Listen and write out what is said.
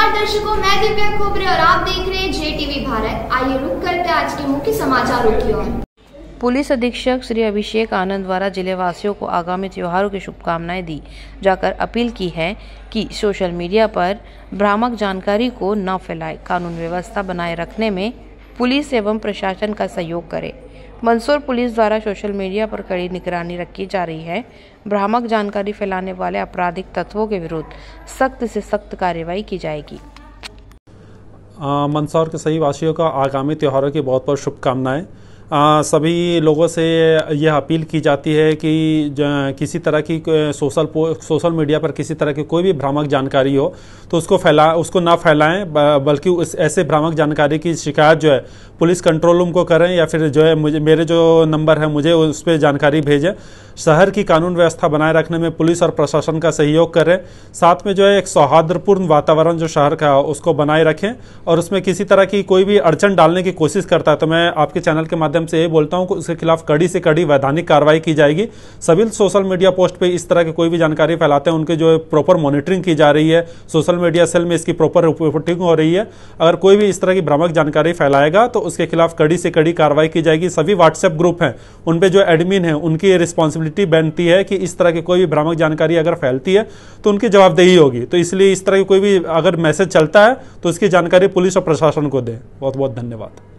नमस्कार दर्शकों मैं दिव्या खोबरे और आप देख रहे हैं जे टीवी भारत आइए रुक करते आज के मुख्य समाचारों की ओर पुलिस अधीक्षक श्री अभिषेक आनंद द्वारा जिले वासियों को आगामी त्योहारों की शुभकामनाएं दी जाकर अपील की है कि सोशल मीडिया पर भ्रामक जानकारी को न फैलाए कानून व्यवस्था बनाए रखने में पुलिस एवं प्रशासन का सहयोग करे मंदसौर पुलिस द्वारा सोशल मीडिया पर कड़ी निगरानी रखी जा रही है भ्रामक जानकारी फैलाने वाले आपराधिक तत्वों के विरुद्ध सख्त से सख्त कार्रवाई की जाएगी मंदसौर के सही वासियों का आगामी त्योहारों की बहुत बहुत शुभकामनाएं आ, सभी लोगों से यह अपील की जाती है कि किसी तरह की सोशल सोशल मीडिया पर किसी तरह की कोई भी भ्रामक जानकारी हो तो उसको फैला उसको ना फैलाएं बल्कि उस ऐसे भ्रामक जानकारी की शिकायत जो है पुलिस कंट्रोल रूम को करें या फिर जो है मुझे मेरे जो नंबर है मुझे उस पर जानकारी भेजें शहर की कानून व्यवस्था बनाए रखने में पुलिस और प्रशासन का सहयोग करें साथ में जो है एक सौहार्दपूर्ण वातावरण जो शहर का उसको बनाए रखें और उसमें किसी तरह की कोई भी अड़चन डालने की कोशिश करता है तो मैं आपके चैनल के माध्यम से ये बोलता हूँ कि उसके खिलाफ कड़ी से कड़ी वैधानिक कार्रवाई की जाएगी सभी सोशल मीडिया पोस्ट पर इस तरह की कोई भी जानकारी फैलाते हैं उनकी जो है प्रॉपर मॉनिटरिंग की जा रही है सोशल मीडिया सेल में इसकी प्रॉपर रिपोर्टिंग हो रही है अगर कोई भी इस तरह की भ्रामक जानकारी फैलाएगा तो उसके खिलाफ कड़ी से कड़ी कार्रवाई की जाएगी सभी व्हाट्सएप ग्रुप हैं उनपे जो एडमिन है उनकी रिस्पॉन्सिबिलिटी रिस्पॉन्सिबिलिटी बनती है कि इस तरह की कोई भी भ्रामक जानकारी अगर फैलती है तो उनकी जवाबदेही होगी तो इसलिए इस तरह की कोई भी अगर मैसेज चलता है तो उसकी जानकारी पुलिस और प्रशासन को दें बहुत बहुत धन्यवाद